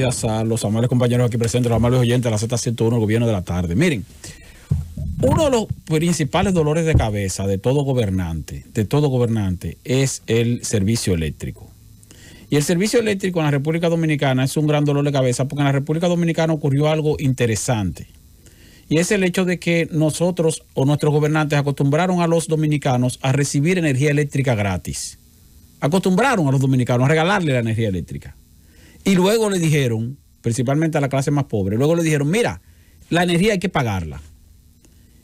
gracias a los amables compañeros aquí presentes, los amables oyentes de la Z101, el gobierno de la tarde. Miren, uno de los principales dolores de cabeza de todo gobernante, de todo gobernante, es el servicio eléctrico. Y el servicio eléctrico en la República Dominicana es un gran dolor de cabeza porque en la República Dominicana ocurrió algo interesante. Y es el hecho de que nosotros o nuestros gobernantes acostumbraron a los dominicanos a recibir energía eléctrica gratis. Acostumbraron a los dominicanos a regalarle la energía eléctrica. Y luego le dijeron, principalmente a la clase más pobre, luego le dijeron, mira, la energía hay que pagarla.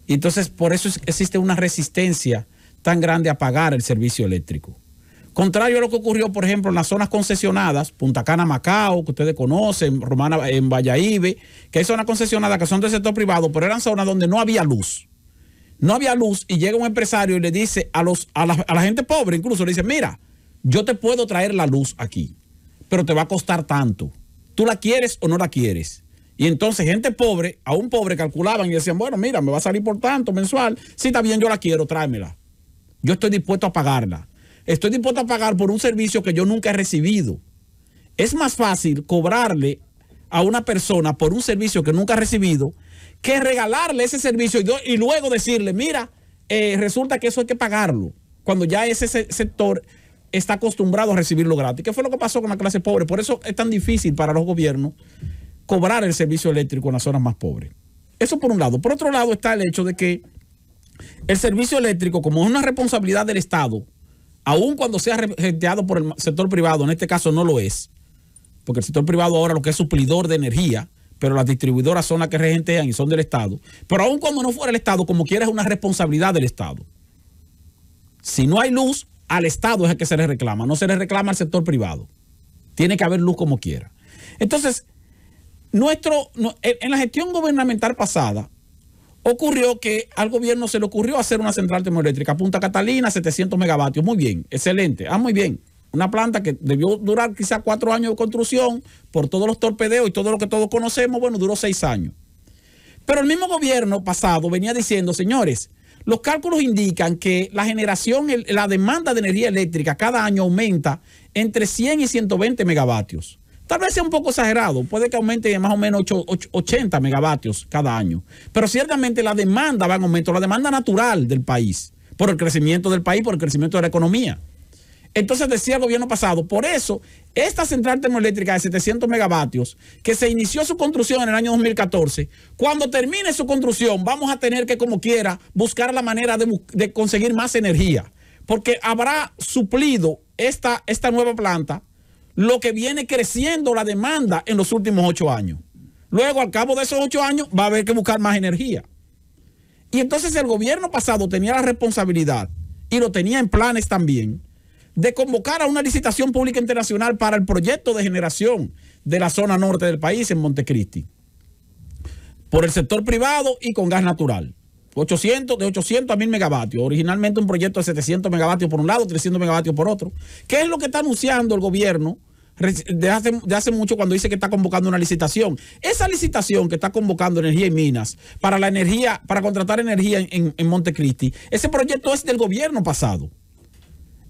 Y entonces por eso existe una resistencia tan grande a pagar el servicio eléctrico. Contrario a lo que ocurrió, por ejemplo, en las zonas concesionadas, Punta Cana, Macao, que ustedes conocen, Romana, en Valladolid, que hay zonas concesionadas que son del sector privado, pero eran zonas donde no había luz. No había luz y llega un empresario y le dice a, los, la, a la gente pobre, incluso le dice, mira, yo te puedo traer la luz aquí pero te va a costar tanto. ¿Tú la quieres o no la quieres? Y entonces gente pobre, a un pobre calculaban y decían, bueno, mira, me va a salir por tanto mensual. Si está bien, yo la quiero, tráemela. Yo estoy dispuesto a pagarla. Estoy dispuesto a pagar por un servicio que yo nunca he recibido. Es más fácil cobrarle a una persona por un servicio que nunca ha recibido que regalarle ese servicio y, luego decirle, mira, eh, resulta que eso hay que pagarlo, cuando ya ese sector está acostumbrado a recibirlo gratis. ¿Qué fue lo que pasó con la clase pobre? Por eso es tan difícil para los gobiernos cobrar el servicio eléctrico en las zonas más pobres. Eso por un lado. Por otro lado está el hecho de que el servicio eléctrico, como es una responsabilidad del Estado, aun cuando sea regenteado por el sector privado, en este caso no lo es, porque el sector privado ahora lo que es suplidor de energía, pero las distribuidoras son las que regentean y son del Estado. Pero aún cuando no fuera el Estado, como quiera, es una responsabilidad del Estado. Si no hay luz, al Estado es el que se le reclama, no se le reclama al sector privado. Tiene que haber luz como quiera. Entonces, nuestro, en la gestión gubernamental pasada, ocurrió que al gobierno se le ocurrió hacer una central termoeléctrica, Punta Catalina, 700 megavatios. Muy bien, excelente. Ah, muy bien. Una planta que debió durar quizás cuatro años de construcción por todos los torpedeos y todo lo que todos conocemos, bueno, duró seis años. Pero el mismo gobierno pasado venía diciendo, señores, los cálculos indican que la generación, la demanda de energía eléctrica cada año aumenta entre 100 y 120 megavatios. Tal vez sea un poco exagerado, puede que aumente más o menos 80 megavatios cada año, pero ciertamente la demanda va en aumento, la demanda natural del país, por el crecimiento del país, por el crecimiento de la economía. Entonces decía el gobierno pasado, por eso esta central termoeléctrica de 700 megavatios, que se inició su construcción en el año 2014, cuando termine su construcción vamos a tener que, como quiera, buscar la manera de, conseguir más energía, porque habrá suplido esta, esta nueva planta lo que viene creciendo la demanda en los últimos ocho años. Luego, al cabo de esos ocho años, va a haber que buscar más energía. Y entonces el gobierno pasado tenía la responsabilidad, y lo tenía en planes también, de convocar a una licitación pública internacional para el proyecto de generación de la zona norte del país en Montecristi, por el sector privado y con gas natural. 800, de 800 a 1000 megavatios. Originalmente un proyecto de 700 megavatios por un lado, 300 megavatios por otro. ¿Qué es lo que está anunciando el gobierno de hace, mucho cuando dice que está convocando una licitación? Esa licitación que está convocando Energía y Minas para la energía, para contratar energía en, en Montecristi, ese proyecto es del gobierno pasado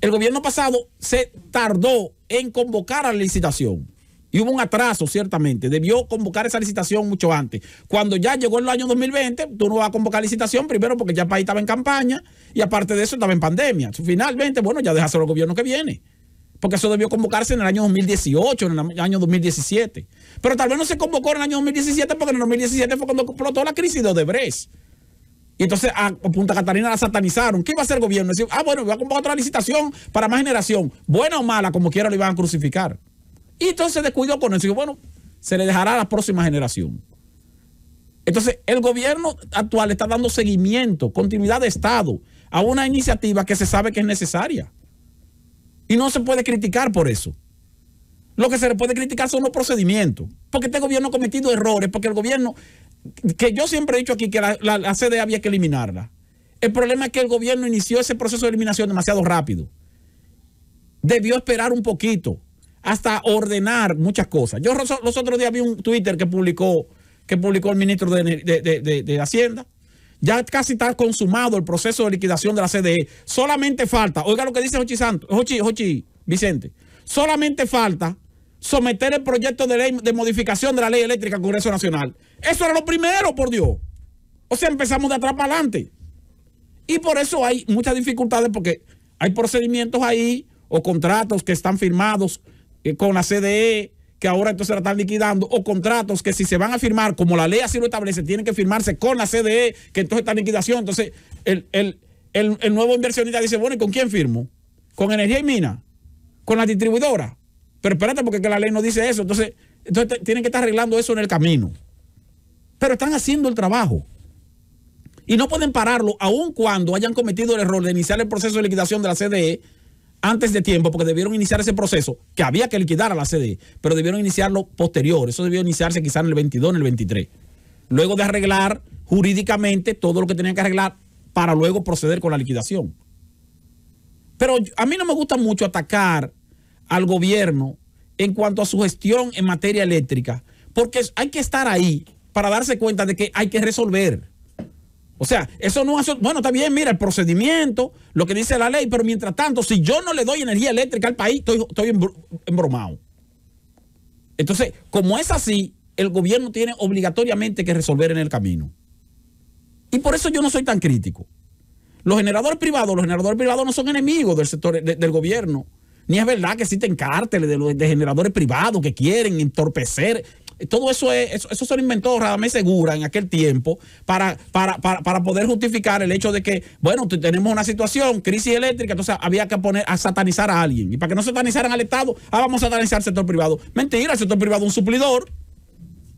el gobierno pasado se tardó en convocar a la licitación. Y hubo un atraso, ciertamente. Debió convocar esa licitación mucho antes. Cuando ya llegó el año 2020, tú no vas a convocar licitación, primero porque ya el país estaba en campaña y aparte de eso estaba en pandemia. Finalmente, bueno, ya déjaselo el gobierno que viene. Porque eso debió convocarse en el año 2018, en el año 2017. Pero tal vez no se convocó en el año 2017 porque en el 2017 fue cuando explotó la crisis de Odebrecht. Y entonces a Punta Catalina la satanizaron. ¿Qué iba a hacer el gobierno? ah, bueno, voy a convocar otra licitación para más generación. Buena o mala, como quiera, lo iban a crucificar. Y entonces se descuidó con eso. Y bueno, se le dejará a la próxima generación. Entonces, el gobierno actual está dando seguimiento, continuidad de Estado a una iniciativa que se sabe que es necesaria. Y no se puede criticar por eso. Lo que se le puede criticar son los procedimientos. Porque este gobierno ha cometido errores, porque el gobierno que yo siempre he dicho aquí que la, la, había que eliminarla. El problema es que el gobierno inició ese proceso de eliminación demasiado rápido. Debió esperar un poquito hasta ordenar muchas cosas. Yo los otros días vi un Twitter que publicó, que publicó el ministro de, de, Hacienda. Ya casi está consumado el proceso de liquidación de la CDE. Solamente falta, oiga lo que dice Jochi Santos, Jochi Vicente, solamente falta someter el proyecto de ley de modificación de la ley eléctrica al Congreso Nacional. Eso era lo primero, por Dios. O sea, empezamos de atrás para adelante. Y por eso hay muchas dificultades porque hay procedimientos ahí o contratos que están firmados eh, con la CDE que ahora entonces la están liquidando, o contratos que si se van a firmar, como la ley así lo establece, tienen que firmarse con la CDE, que entonces está en liquidación. Entonces, el, nuevo inversionista dice, bueno, ¿y con quién firmo? ¿Con energía y mina? ¿Con la distribuidora? Pero espérate, porque la ley no dice eso. Entonces, entonces tienen que estar arreglando eso en el camino. Pero están haciendo el trabajo. Y no pueden pararlo, aun cuando hayan cometido el error de iniciar el proceso de liquidación de la CDE antes de tiempo, porque debieron iniciar ese proceso, que había que liquidar a la CDE, pero debieron iniciarlo posterior. Eso debió iniciarse quizás en el 22, en el 23. Luego de arreglar jurídicamente todo lo que tenían que arreglar para luego proceder con la liquidación. Pero a mí no me gusta mucho atacar al gobierno en cuanto a su gestión en materia eléctrica, porque hay que estar ahí para darse cuenta de que hay que resolver. O sea, eso no hace. Bueno, está bien, mira, el procedimiento, lo que dice la ley, pero mientras tanto, si yo no le doy energía eléctrica al país, estoy, estoy embromado. Entonces, como es así, el gobierno tiene obligatoriamente que resolver en el camino. Y por eso yo no soy tan crítico. Los generadores privados, los generadores privados no son enemigos del sector del gobierno ni es verdad que existen cárteles de, de generadores privados que quieren entorpecer todo eso eso, se lo inventó Radamés Segura en aquel tiempo para, para, poder justificar el hecho de que, bueno, tenemos una situación, crisis eléctrica, entonces había que poner a satanizar a alguien. Y para que no satanizaran al Estado, ah, vamos a satanizar al sector privado. Mentira, el sector privado es un suplidor.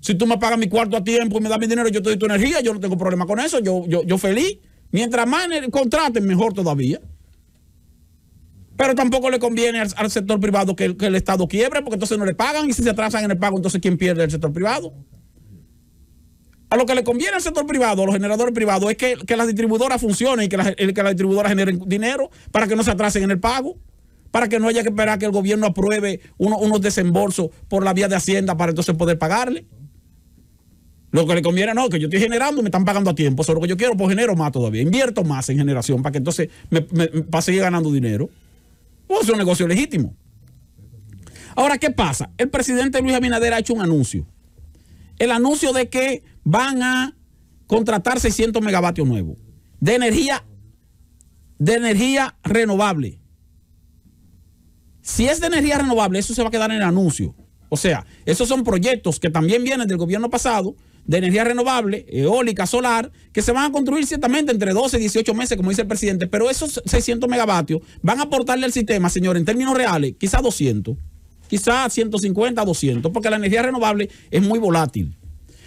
Si tú me pagas mi cuarto a tiempo y me das mi dinero, yo te doy tu energía, yo no tengo problema con eso, yo, yo, yo feliz. Mientras más contraten, mejor todavía pero tampoco le conviene al, sector privado que, el Estado quiebre, porque entonces no le pagan y si se atrasan en el pago, entonces ¿quién pierde el sector privado? A lo que le conviene al sector privado, a los generadores privados, es que, que las distribuidoras funcionen y que las, eh, que las distribuidoras generen dinero para que no se atrasen en el pago para que no haya que esperar que el gobierno apruebe unos desembolsos por la vía de Hacienda para entonces poder pagarle. Lo que le conviene no, que yo estoy generando y me están pagando a tiempo. Eso es lo que yo quiero, pues genero más todavía. Invierto más en generación para que entonces me, me, ganando dinero. Pues es un negocio legítimo. Ahora, ¿qué pasa? El presidente Luis Abinader ha hecho un anuncio. El anuncio de que van a contratar 600 megavatios nuevos de energía, de energía renovable. Si es de energía renovable, eso se va a quedar en el anuncio. O sea, esos son proyectos que también vienen del gobierno pasado, de energía renovable, eólica, solar, que se van a construir ciertamente entre 12 y 18 meses, como dice el presidente, pero esos 600 megavatios van a aportarle al sistema, señor, en términos reales, quizá 200, quizá 150, 200, porque la energía renovable es muy volátil.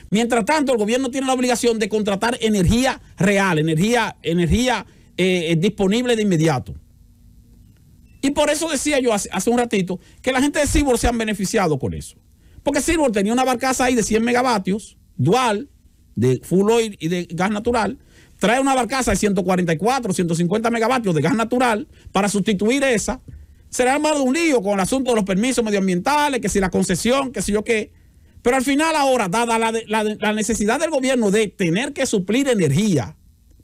Mientras tanto, el gobierno tiene la obligación de contratar energía real, energía, energía eh, eh, disponible de inmediato. Y por eso decía yo hace, un ratito que la gente de Cibor se han beneficiado con eso. Porque Cibor tenía una barcaza ahí de 100 megavatios, dual de full oil y de gas natural, trae una barcaza de 144, 150 megavatios de gas natural para sustituir esa. Será más un lío con el asunto de los permisos medioambientales, que si la concesión, que si yo qué. Pero al final ahora, dada la necesidad del gobierno de tener que suplir energía,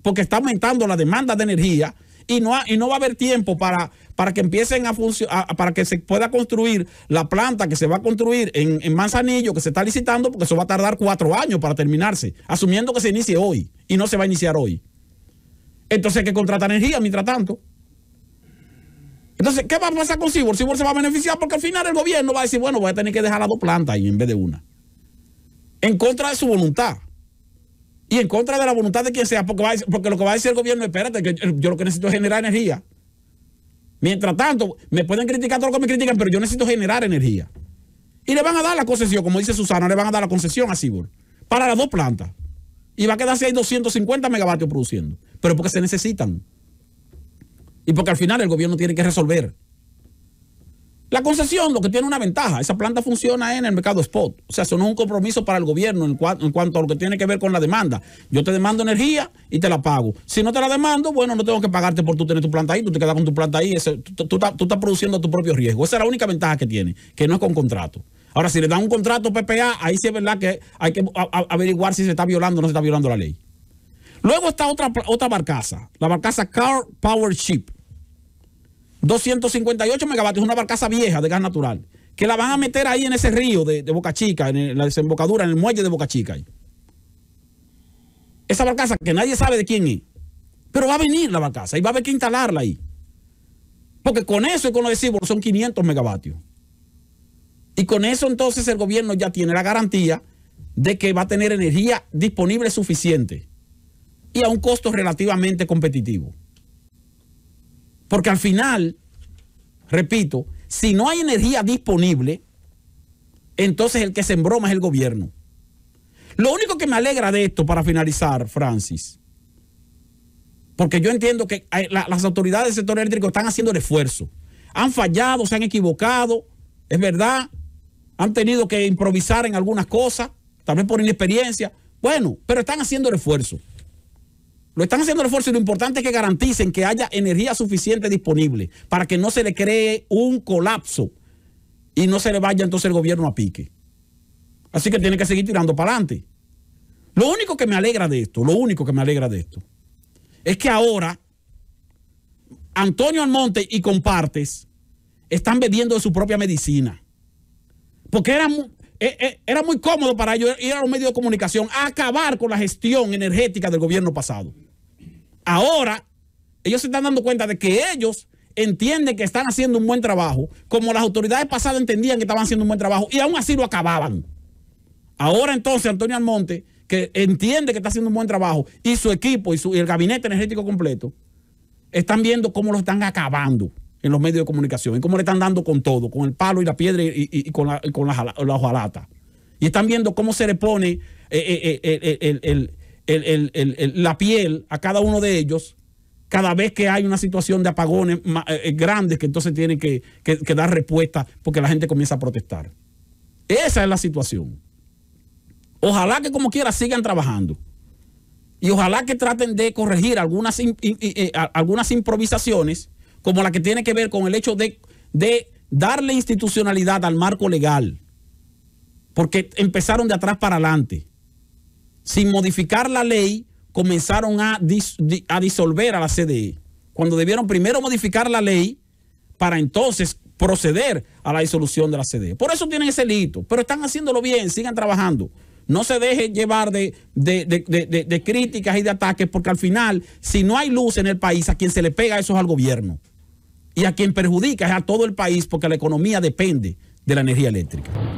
porque está aumentando la demanda de energía, y no, va a haber tiempo para, para que empiecen a funcionar, para que se pueda construir la planta que se va a construir en, en, Manzanillo, que se está licitando, porque eso va a tardar cuatro años para terminarse, asumiendo que se inicie hoy y no se va a iniciar hoy. Entonces hay que contratar energía mientras tanto. Entonces, ¿qué va a pasar con Cibor? Cibor se va a beneficiar porque al final el gobierno va a decir, bueno, voy a tener que dejar las dos plantas ahí en vez de una. En contra de su voluntad y en contra de la voluntad de quien sea, porque, porque lo que va a decir el gobierno, espérate, que yo, lo que necesito es generar energía. Mientras tanto, me pueden criticar todo lo que me critican, pero yo necesito generar energía. Y le van a dar la concesión, como dice Susana, le van a dar la concesión a Cibor para las dos plantas. Y va a quedarse ahí 250 megavatios produciendo, pero porque se necesitan. Y porque al final el gobierno tiene que resolver. La concesión lo que tiene una ventaja, esa planta funciona en el mercado spot. O sea, eso no es un compromiso para el gobierno en, cuanto a lo que tiene que ver con la demanda. Yo te demando energía y te la pago. Si no te la demando, bueno, no tengo que pagarte por tú tener tu planta ahí, tú te quedas con tu planta ahí, tú, estás produciendo tu propio riesgo. Esa es la única ventaja que tiene, que no es con contrato. Ahora, si le dan un contrato PPA, ahí sí es verdad que hay que averiguar si se está violando o no se está violando la ley. Luego está otra, otra barcaza, la barcaza Car Power Ship 258 megavatios, una barcaza vieja de gas natural, que la van a meter ahí en ese río de, Boca Chica, en la desembocadura, en el muelle de Boca Chica. Esa barcaza que nadie sabe de quién es, pero va a venir la barcaza y va a haber que instalarla ahí. Porque con eso y con los son 500 megavatios. Y con eso entonces el gobierno ya tiene la garantía de que va a tener energía disponible suficiente y a un costo relativamente competitivo. Porque al final, repito, si no hay energía disponible, entonces el que se embroma es el gobierno. Lo único que me alegra de esto, para finalizar, Francis, porque yo entiendo que eh, las autoridades del sector eléctrico están haciendo el esfuerzo. Han fallado, se han equivocado, es verdad. Han tenido que improvisar en algunas cosas, tal vez por inexperiencia. Bueno, pero están haciendo el esfuerzo. Lo están haciendo el esfuerzo y lo importante es que garanticen que haya energía suficiente disponible para que no se le cree un colapso y no se le vaya entonces el gobierno a pique. Así que tiene que seguir tirando para adelante. Lo único que me alegra de esto, lo único que me alegra de esto, es que ahora Antonio Almonte y Compartes están vendiendo de su propia medicina. Porque era, e, e, era muy cómodo para ellos ir a los medios de comunicación a acabar con la gestión energética del gobierno pasado. Ahora, ellos se están dando cuenta de que ellos entienden que están haciendo un buen trabajo, como las autoridades pasadas entendían que estaban haciendo un buen trabajo y aún así lo acababan. Ahora entonces Antonio Almonte, que entiende que está haciendo un buen trabajo, y su equipo y, el gabinete energético completo, están viendo cómo lo están acabando en los medios de comunicación y cómo le están dando con todo, con el palo y la piedra y, con, la, hojalata. Y están viendo cómo se le pone eh, eh, eh, el, el, la piel a cada uno de ellos cada vez que hay una situación de apagones eh, eh, grandes que entonces tienen que, dar respuesta porque la gente comienza a protestar. Esa es la situación. Ojalá que como quiera sigan trabajando. Y ojalá que traten de corregir algunas, eh, algunas improvisaciones, como la que tiene que ver con el hecho de darle institucionalidad al marco legal. Porque empezaron de atrás para adelante sin modificar la ley, comenzaron a, disolver a la CDE, cuando debieron primero modificar la ley para entonces proceder a la disolución de la CDE. Por eso tienen ese lito, pero están haciéndolo bien, sigan trabajando. No se dejen llevar de, de, críticas y de ataques, porque al final, si no hay luz en el país, a quien se le pega eso es al gobierno. Y a quien perjudica es a todo el país, porque la economía depende de la energía eléctrica.